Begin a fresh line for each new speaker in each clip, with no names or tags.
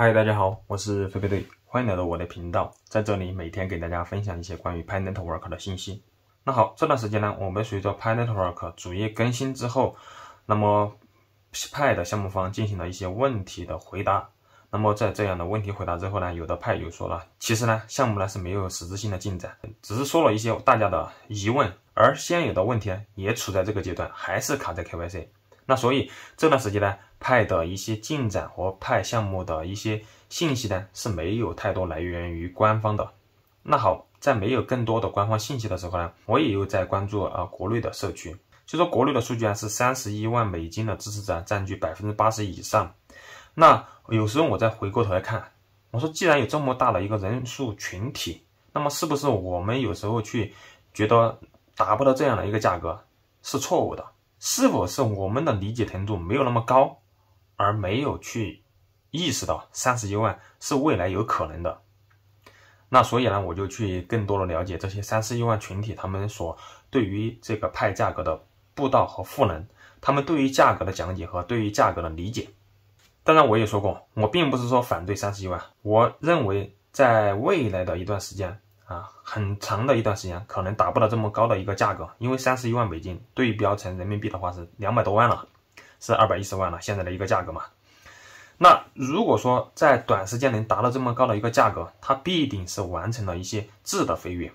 嗨，大家好，我是飞飞队，欢迎来到我的频道，在这里每天给大家分享一些关于 Pi Network 的信息。那好，这段时间呢，我们随着 Pi Network 主页更新之后，那么 Pi 的项目方进行了一些问题的回答。那么在这样的问题回答之后呢，有的派 i 又说了，其实呢，项目呢是没有实质性的进展，只是说了一些大家的疑问，而现有的问题也处在这个阶段，还是卡在 KYC。那所以这段时间呢，派的一些进展和派项目的一些信息呢，是没有太多来源于官方的。那好，在没有更多的官方信息的时候呢，我也又在关注啊国内的社区。就说国内的数据啊，是三十一万美金的支持者占据百分之八十以上。那有时候我再回过头来看，我说既然有这么大的一个人数群体，那么是不是我们有时候去觉得达不到这样的一个价格是错误的？是否是我们的理解程度没有那么高，而没有去意识到三十一万是未来有可能的？那所以呢，我就去更多的了解这些三十一万群体，他们所对于这个派价格的布道和赋能，他们对于价格的讲解和对于价格的理解。当然，我也说过，我并不是说反对三十一万，我认为在未来的一段时间。啊，很长的一段时间可能达不到这么高的一个价格，因为三十一万美金对标成人民币的话是两百多万了，是二百一十万了，现在的一个价格嘛。那如果说在短时间能达到这么高的一个价格，它必定是完成了一些质的飞跃，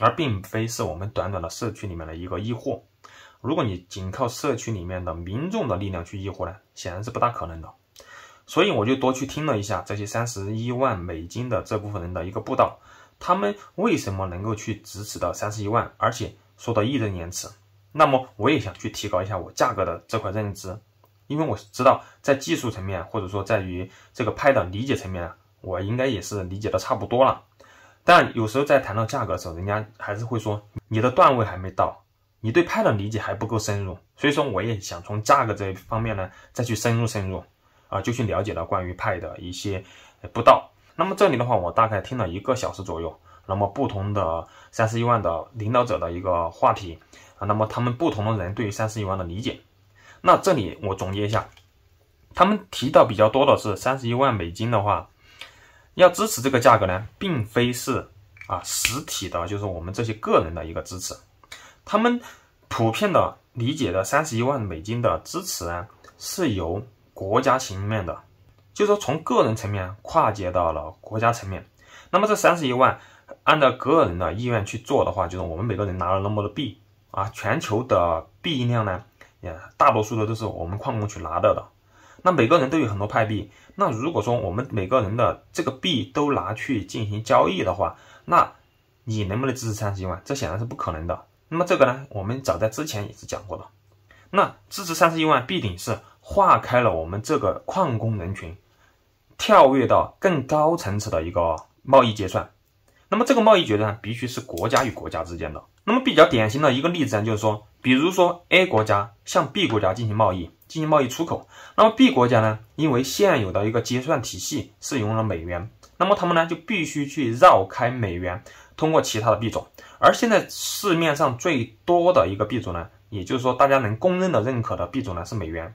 而并非是我们短短的社区里面的一个易货。如果你仅靠社区里面的民众的力量去易货呢，显然是不大可能的。所以我就多去听了一下这些三十一万美金的这部分人的一个步道。他们为什么能够去支持到三十一万，而且说到义正言辞？那么我也想去提高一下我价格的这块认知，因为我知道在技术层面，或者说在于这个派的理解层面啊，我应该也是理解的差不多了。但有时候在谈到价格的时候，人家还是会说你的段位还没到，你对派的理解还不够深入。所以说我也想从价格这一方面呢，再去深入深入啊，就去了解到关于派的一些不到。那么这里的话，我大概听了一个小时左右。那么不同的三十一万的领导者的一个话题啊，那么他们不同的人对于三十一万的理解。那这里我总结一下，他们提到比较多的是三十一万美金的话，要支持这个价格呢，并非是啊实体的，就是我们这些个人的一个支持。他们普遍的理解的三十一万美金的支持呢，是由国家层面的。就是说，从个人层面跨界到了国家层面，那么这三十一万，按照个人的意愿去做的话，就是我们每个人拿了那么多币啊，全球的币量呢，也大多数的都是我们矿工去拿到的。那每个人都有很多派币，那如果说我们每个人的这个币都拿去进行交易的话，那你能不能支持三十一万？这显然是不可能的。那么这个呢，我们早在之前也是讲过的，那支持三十一万必定是。划开了我们这个矿工人群，跳跃到更高层次的一个贸易结算。那么这个贸易结算必须是国家与国家之间的。那么比较典型的一个例子呢，就是说，比如说 A 国家向 B 国家进行贸易，进行贸易出口。那么 B 国家呢，因为现有的一个结算体系是用了美元，那么他们呢就必须去绕开美元，通过其他的币种。而现在市面上最多的一个币种呢，也就是说大家能公认的、认可的币种呢是美元。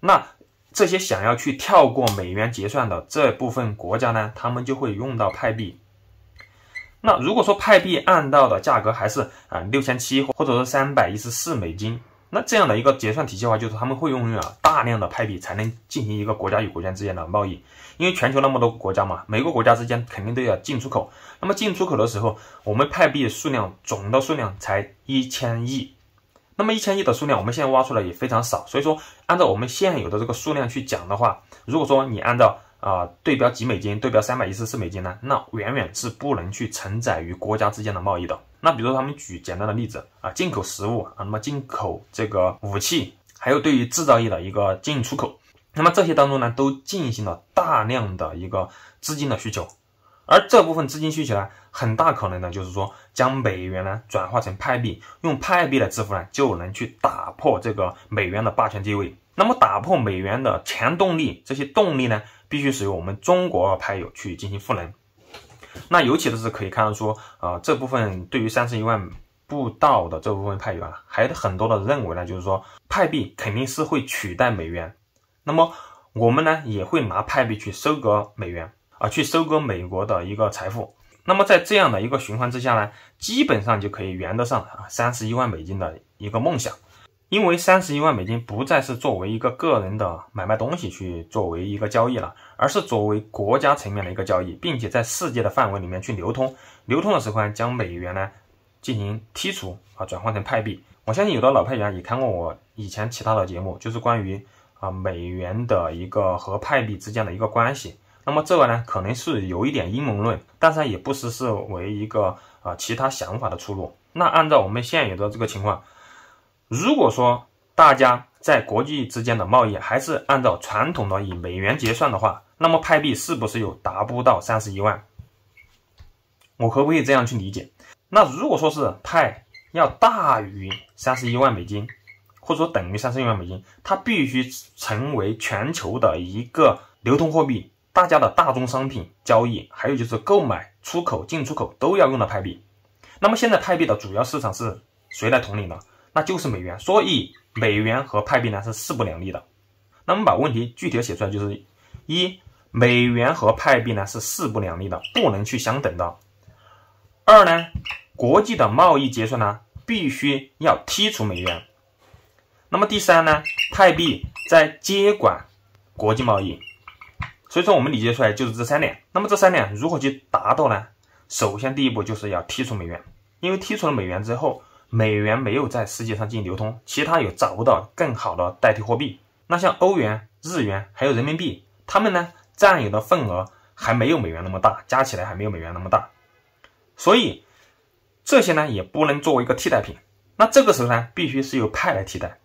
那这些想要去跳过美元结算的这部分国家呢，他们就会用到派币。那如果说派币按到的价格还是啊六千七，或者说三百一十四美金，那这样的一个结算体系的话，就是他们会用啊大量的派币才能进行一个国家与国家之间的贸易。因为全球那么多国家嘛，每个国家之间肯定都要进出口。那么进出口的时候，我们派币数量总的数量才一千亿。那么一千亿的数量，我们现在挖出来也非常少，所以说按照我们现有的这个数量去讲的话，如果说你按照啊对标几美金，对标三百一十四美金呢，那远远是不能去承载于国家之间的贸易的。那比如说他们举简单的例子啊，进口食物啊，那么进口这个武器，还有对于制造业的一个进出口，那么这些当中呢，都进行了大量的一个资金的需求。而这部分资金需求呢，很大可能呢，就是说将美元呢转化成派币，用派币来支付呢，就能去打破这个美元的霸权地位。那么打破美元的强动力，这些动力呢，必须是由我们中国派友去进行赋能。那尤其是可以看得出啊，这部分对于三十一万不到的这部分派友啊，还有很多的认为呢，就是说派币肯定是会取代美元，那么我们呢也会拿派币去收割美元。啊，去收割美国的一个财富。那么在这样的一个循环之下呢，基本上就可以圆得上啊三十一万美金的一个梦想。因为三十一万美金不再是作为一个个人的买卖东西去作为一个交易了，而是作为国家层面的一个交易，并且在世界的范围里面去流通。流通的时候呢，将美元呢进行剔除啊，转换成派币。我相信有的老派员也看过我以前其他的节目，就是关于啊美元的一个和派币之间的一个关系。那么这个呢，可能是有一点阴谋论，但是也不失是为一个啊其他想法的出路。那按照我们现有的这个情况，如果说大家在国际之间的贸易还是按照传统的以美元结算的话，那么派币是不是有达不到三十一万？我可不可以这样去理解？那如果说是派要大于三十一万美金，或者说等于三十一万美金，它必须成为全球的一个流通货币。大家的大宗商品交易，还有就是购买、出口、进出口都要用的派币。那么现在派币的主要市场是谁来统领呢？那就是美元。所以美元和派币呢是势不两立的。那么把问题具体的写出来，就是一，美元和派币呢是势不两立的，不能去相等的。二呢，国际的贸易结算呢必须要剔除美元。那么第三呢，派币在接管国际贸易。所以说，我们理解出来就是这三点。那么这三点如何去达到呢？首先，第一步就是要剔除美元，因为剔除了美元之后，美元没有在世界上进行流通，其他也找不到更好的代替货币。那像欧元、日元还有人民币，他们呢占有的份额还没有美元那么大，加起来还没有美元那么大。所以这些呢也不能作为一个替代品。那这个时候呢，必须是由派来替代。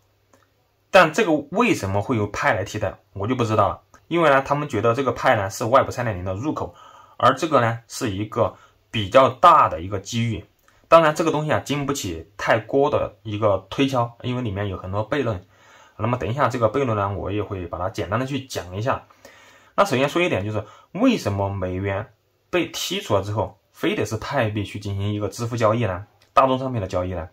但这个为什么会由派来替代，我就不知道了。因为呢，他们觉得这个派呢是 Web 三点零的入口，而这个呢是一个比较大的一个机遇。当然，这个东西啊经不起太多的一个推敲，因为里面有很多悖论。那么等一下，这个悖论呢，我也会把它简单的去讲一下。那首先说一点，就是为什么美元被剔除了之后，非得是派币去进行一个支付交易呢？大宗商品的交易呢？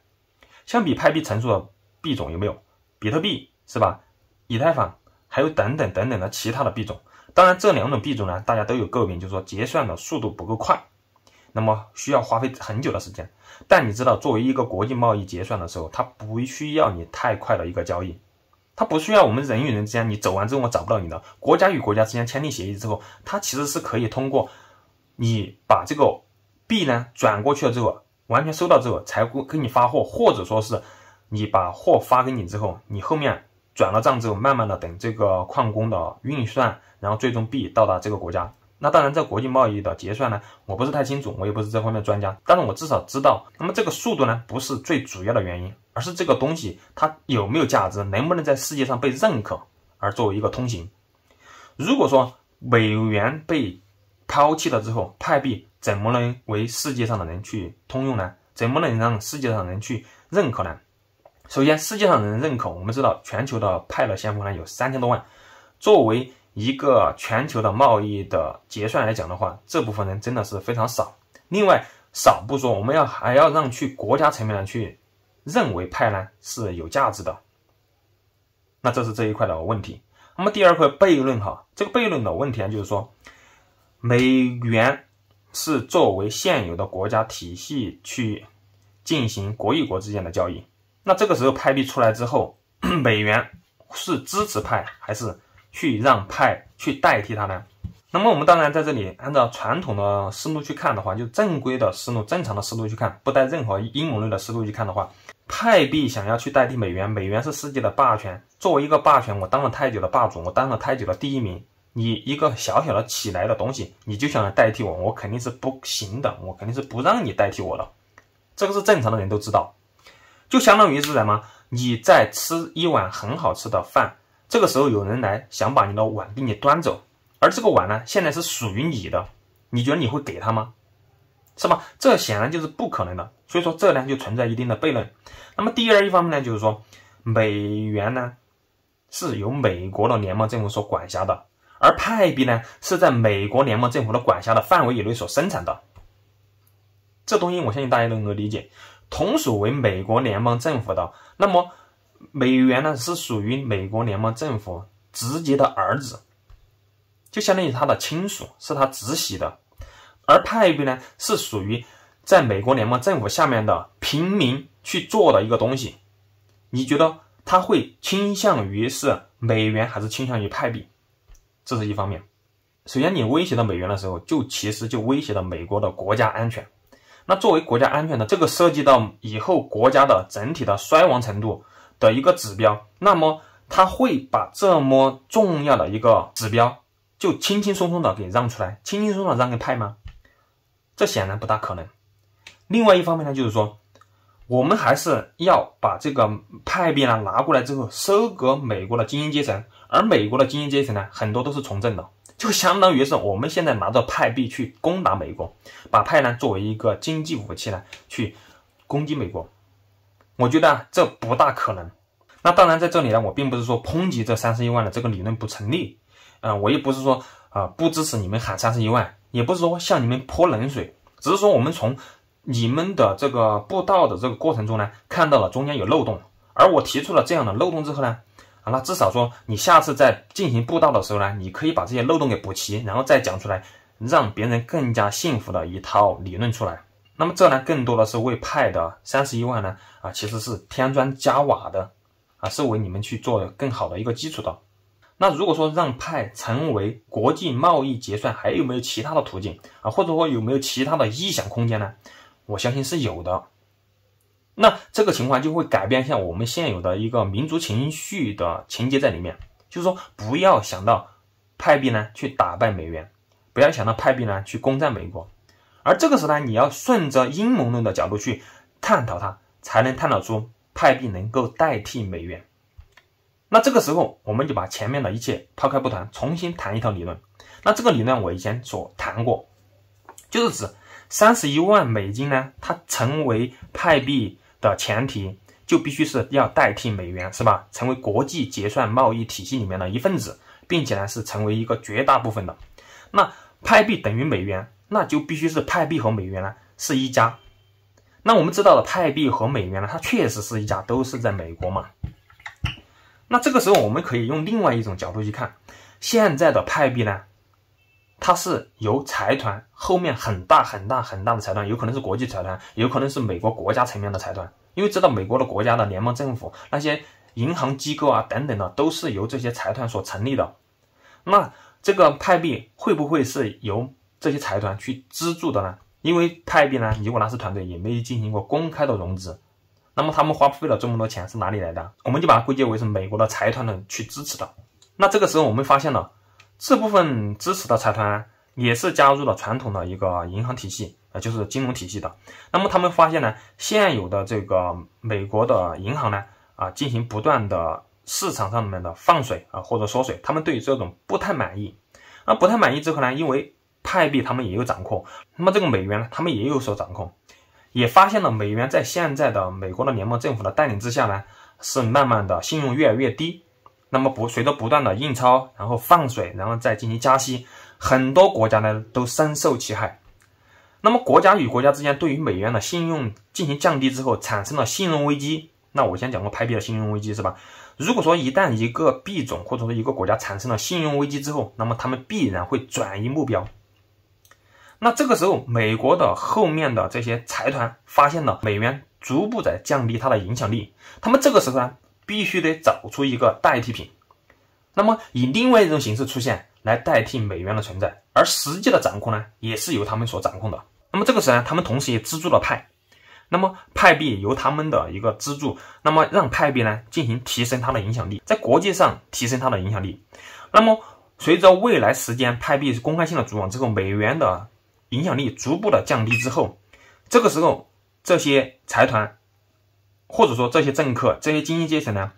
相比派币成熟的币种有没有？比特币是吧？以太坊。还有等等等等的其他的币种，当然这两种币种呢，大家都有诟病，就是说结算的速度不够快，那么需要花费很久的时间。但你知道，作为一个国际贸易结算的时候，它不需要你太快的一个交易，它不需要我们人与人之间，你走完之后我找不到你的国家与国家之间签订协议之后，它其实是可以通过你把这个币呢转过去了之后，完全收到之后才给你发货，或者说是你把货发给你之后，你后面。转了账之后，慢慢的等这个矿工的运算，然后最终币到达这个国家。那当然，在国际贸易的结算呢，我不是太清楚，我也不是这方面专家。但是我至少知道，那么这个速度呢，不是最主要的原因，而是这个东西它有没有价值，能不能在世界上被认可，而作为一个通行。如果说美元被抛弃了之后，泰币怎么能为世界上的人去通用呢？怎么能让世界上人去认可呢？首先，世界上人认可，我们知道全球的派的先锋呢有三千多万，作为一个全球的贸易的结算来讲的话，这部分人真的是非常少。另外少不说，我们要还要让去国家层面上去认为派呢是有价值的，那这是这一块的问题。那么第二块悖论哈，这个悖论的问题啊，就是说美元是作为现有的国家体系去进行国与国之间的交易。那这个时候派币出来之后，美 元是支持派还是去让派去代替它呢？那么我们当然在这里按照传统的思路去看的话，就正规的思路、正常的思路去看，不带任何阴谋论的思路去看的话，派币想要去代替美元，美元是世界的霸权。作为一个霸权，我当了太久的霸主，我当了太久的第一名，你一个小小的起来的东西，你就想要代替我，我肯定是不行的，我肯定是不让你代替我的，这个是正常的人都知道。就相当于是什么？你在吃一碗很好吃的饭，这个时候有人来想把你的碗给你端走，而这个碗呢，现在是属于你的，你觉得你会给他吗？是吧？这显然就是不可能的。所以说这呢就存在一定的悖论。那么第二一方面呢，就是说美元呢是由美国的联邦政府所管辖的，而派币呢是在美国联邦政府的管辖的范围以内所生产的。这东西我相信大家能够理解。同属为美国联邦政府的，那么美元呢是属于美国联邦政府直接的儿子，就相当于他的亲属是他直系的，而派币呢是属于在美国联邦政府下面的平民去做的一个东西。你觉得他会倾向于是美元还是倾向于派币？这是一方面。首先，你威胁到美元的时候，就其实就威胁到美国的国家安全。那作为国家安全的这个涉及到以后国家的整体的衰亡程度的一个指标，那么他会把这么重要的一个指标就轻轻松松的给让出来，轻轻松松的让给派吗？这显然不大可能。另外一方面呢，就是说我们还是要把这个派币呢拿过来之后，收割美国的精英阶层，而美国的精英阶层呢，很多都是从政的。就相当于是我们现在拿着派币去攻打美国，把派呢作为一个经济武器呢去攻击美国，我觉得这不大可能。那当然在这里呢，我并不是说抨击这三十一万的这个理论不成立，呃，我也不是说啊不支持你们喊三十一万，也不是说向你们泼冷水，只是说我们从你们的这个布道的这个过程中呢，看到了中间有漏洞，而我提出了这样的漏洞之后呢。那至少说，你下次在进行布道的时候呢，你可以把这些漏洞给补齐，然后再讲出来，让别人更加幸福的一套理论出来。那么这呢，更多的是为派的三十一万呢，啊，其实是添砖加瓦的，啊，是为你们去做更好的一个基础的。那如果说让派成为国际贸易结算，还有没有其他的途径啊？或者说有没有其他的意想空间呢？我相信是有的。那这个情况就会改变，一下我们现有的一个民族情绪的情节在里面，就是说不要想到派币呢去打败美元，不要想到派币呢去攻占美国，而这个时候呢，你要顺着阴谋论的角度去探讨它，才能探讨出派币能够代替美元。那这个时候，我们就把前面的一切抛开不谈，重新谈一套理论。那这个理论我以前所谈过，就是指。三十一万美金呢？它成为派币的前提，就必须是要代替美元，是吧？成为国际结算贸易体系里面的一份子，并且呢是成为一个绝大部分的。那派币等于美元，那就必须是派币和美元呢是一家。那我们知道的派币和美元呢，它确实是一家，都是在美国嘛。那这个时候我们可以用另外一种角度去看，现在的派币呢？它是由财团后面很大很大很大的财团，有可能是国际财团，有可能是美国国家层面的财团，因为知道美国的国家的联邦政府那些银行机构啊等等的都是由这些财团所成立的。那这个派币会不会是由这些财团去资助的呢？因为派币呢，尼古拉斯团队也没有进行过公开的融资，那么他们花费了这么多钱是哪里来的？我们就把它归结为是美国的财团呢去支持的。那这个时候我们发现了。这部分支持的财团也是加入了传统的一个银行体系，啊，就是金融体系的。那么他们发现呢，现有的这个美国的银行呢，啊，进行不断的市场上面的放水啊或者缩水，他们对这种不太满意。那不太满意之后呢，因为派币他们也有掌控，那么这个美元呢，他们也有所掌控，也发现了美元在现在的美国的联邦政府的带领之下呢，是慢慢的信用越来越低。那么不，随着不断的印钞，然后放水，然后再进行加息，很多国家呢都深受其害。那么国家与国家之间对于美元的信用进行降低之后，产生了信用危机。那我先讲过排比的信用危机是吧？如果说一旦一个币种或者说一个国家产生了信用危机之后，那么他们必然会转移目标。那这个时候，美国的后面的这些财团发现了美元逐步在降低它的影响力，他们这个时候呢？必须得找出一个代替品，那么以另外一种形式出现来代替美元的存在，而实际的掌控呢，也是由他们所掌控的。那么这个时候呢，他们同时也资助了派，那么派币由他们的一个资助，那么让派币呢进行提升它的影响力，在国际上提升它的影响力。那么随着未来时间派币公开性的主网之后，美元的影响力逐步的降低之后，这个时候这些财团。或者说这些政客、这些精英阶层呢，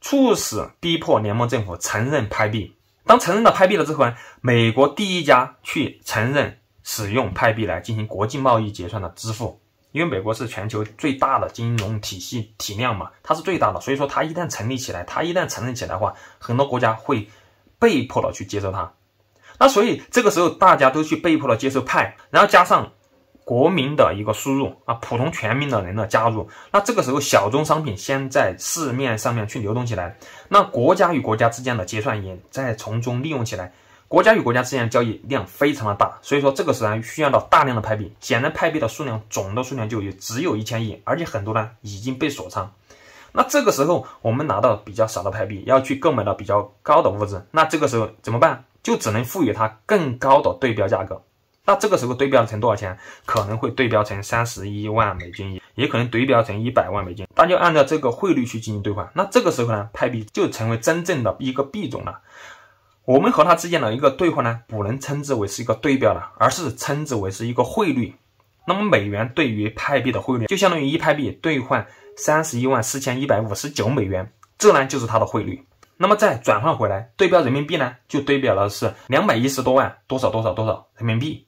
促使逼迫联盟政府承认派币。当承认了派币了之后呢，美国第一家去承认使用派币来进行国际贸易结算的支付，因为美国是全球最大的金融体系体量嘛，它是最大的，所以说它一旦成立起来，它一旦承认起来的话，很多国家会被迫的去接受它。那所以这个时候大家都去被迫的接受派，然后加上。国民的一个输入啊，普通全民的人的加入，那这个时候小众商品先在市面上面去流动起来，那国家与国家之间的结算也在从中利用起来，国家与国家之间的交易量非常的大，所以说这个时候需要到大量的派币，显然派币的数量总的数量就只有一千亿，而且很多呢已经被锁仓，那这个时候我们拿到比较少的派币，要去购买到比较高的物质，那这个时候怎么办？就只能赋予它更高的对标价格。那这个时候对标成多少钱？可能会对标成三十一万美金也可能对标成一百万美金。那就按照这个汇率去进行兑换。那这个时候呢，派币就成为真正的一个币种了。我们和它之间的一个兑换呢，不能称之为是一个对标了，而是称之为是一个汇率。那么美元对于派币的汇率，就相当于一派币兑换三十一万四千一百五十九美元，这呢就是它的汇率。那么再转换回来，对标人民币呢，就对标了是两百一十多万多少多少多少人民币。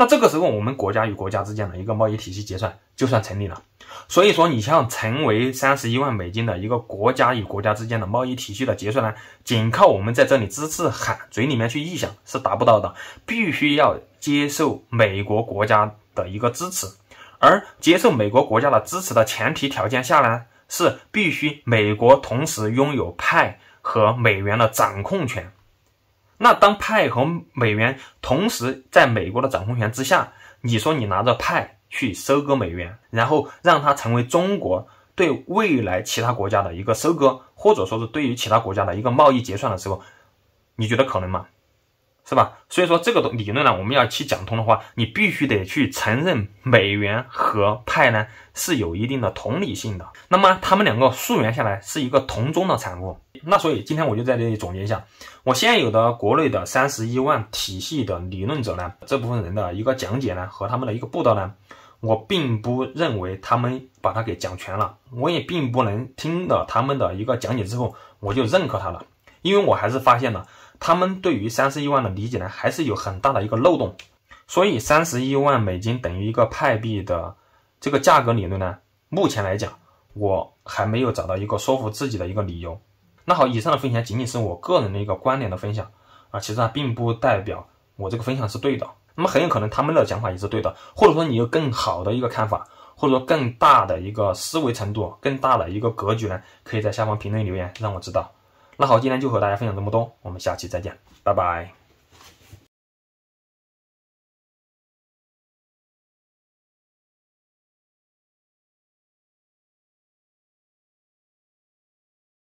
那这个时候，我们国家与国家之间的一个贸易体系结算就算成立了。所以说，你像成为三十一万美金的一个国家与国家之间的贸易体系的结算呢，仅靠我们在这里支持喊嘴里面去臆想是达不到的，必须要接受美国国家的一个支持。而接受美国国家的支持的前提条件下呢，是必须美国同时拥有派和美元的掌控权。那当派和美元同时在美国的掌控权之下，你说你拿着派去收割美元，然后让它成为中国对未来其他国家的一个收割，或者说是对于其他国家的一个贸易结算的时候，你觉得可能吗？是吧？所以说这个理论呢，我们要去讲通的话，你必须得去承认美元和派呢是有一定的同理性的，那么他们两个溯源下来是一个同宗的产物。那所以今天我就在这里总结一下，我现有的国内的三十一万体系的理论者呢，这部分人的一个讲解呢和他们的一个步道呢，我并不认为他们把它给讲全了，我也并不能听了他们的一个讲解之后我就认可他了，因为我还是发现了他们对于三十一万的理解呢还是有很大的一个漏洞，所以三十一万美金等于一个派币的这个价格理论呢，目前来讲我还没有找到一个说服自己的一个理由。那好，以上的分享仅仅是我个人的一个观点的分享啊，其实它并不代表我这个分享是对的。那么很有可能他们的讲法也是对的，或者说你有更好的一个看法，或者说更大的一个思维程度，更大的一个格局呢，可以在下方评论留言让我知道。那好，今天就和大家分享这么多，我们下期再见，拜拜。